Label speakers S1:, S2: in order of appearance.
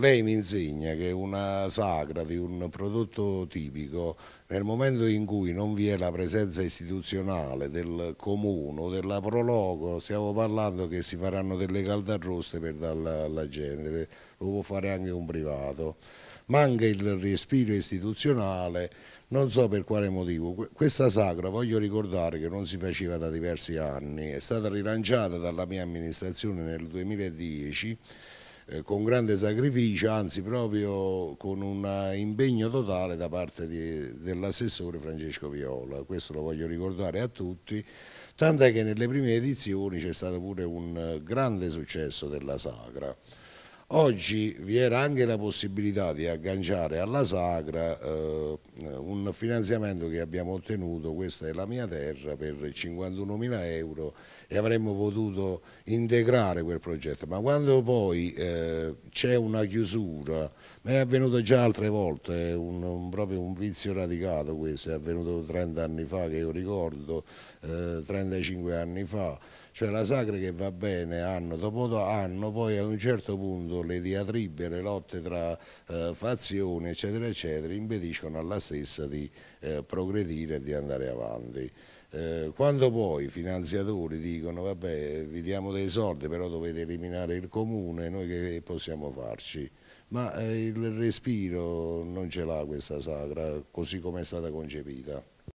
S1: lei mi insegna che una sagra di un prodotto tipico nel momento in cui non vi è la presenza istituzionale del comune o della Prologo, stiamo parlando che si faranno delle caldarroste per darla alla gente, lo può fare anche un privato. Manca il respiro istituzionale, non so per quale motivo. Questa sagra, voglio ricordare che non si faceva da diversi anni, è stata rilanciata dalla mia amministrazione nel 2010 eh, con grande sacrificio, anzi proprio con un impegno totale da parte dell'assessore Francesco Viola, questo lo voglio ricordare a tutti, tant'è che nelle prime edizioni c'è stato pure un grande successo della sagra. Oggi vi era anche la possibilità di agganciare alla sagra eh, eh, un finanziamento che abbiamo ottenuto, questa è la mia terra, per 51 mila euro e avremmo potuto integrare quel progetto. Ma quando poi eh, c'è una chiusura, ma è avvenuto già altre volte, è un, un, proprio un vizio radicato questo, è avvenuto 30 anni fa che io ricordo, eh, 35 anni fa, cioè la sagra che va bene anno dopo anno, poi ad un certo punto le diatribe, le lotte tra eh, fazioni eccetera eccetera impediscono alla stessa di eh, progredire e di andare avanti. Eh, quando poi i finanziatori dicono vabbè vi diamo dei soldi però dovete eliminare il comune, noi che possiamo farci? Ma eh, il respiro non ce l'ha questa sagra così come è stata concepita.